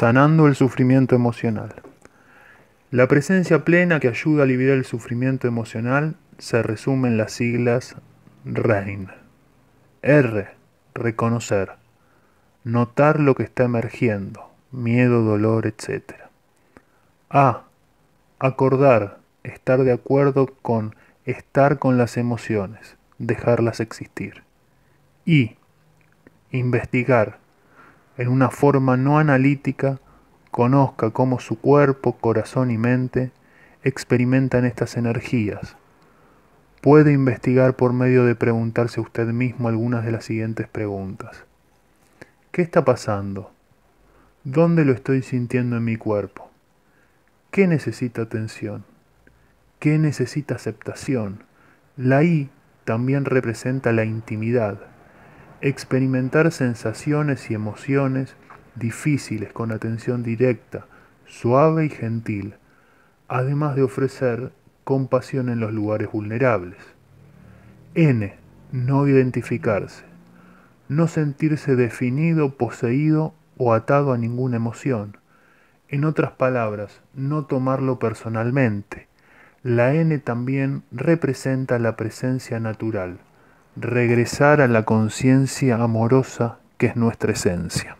sanando el sufrimiento emocional. La presencia plena que ayuda a aliviar el sufrimiento emocional se resume en las siglas REIN. R, reconocer, notar lo que está emergiendo, miedo, dolor, etc. A, acordar, estar de acuerdo con estar con las emociones, dejarlas existir. I, investigar, en una forma no analítica, conozca cómo su cuerpo, corazón y mente experimentan estas energías. Puede investigar por medio de preguntarse usted mismo algunas de las siguientes preguntas. ¿Qué está pasando? ¿Dónde lo estoy sintiendo en mi cuerpo? ¿Qué necesita atención? ¿Qué necesita aceptación? La I también representa la intimidad experimentar sensaciones y emociones difíciles con atención directa, suave y gentil, además de ofrecer compasión en los lugares vulnerables. N. No identificarse. No sentirse definido, poseído o atado a ninguna emoción. En otras palabras, no tomarlo personalmente. La N también representa la presencia natural regresar a la conciencia amorosa que es nuestra esencia.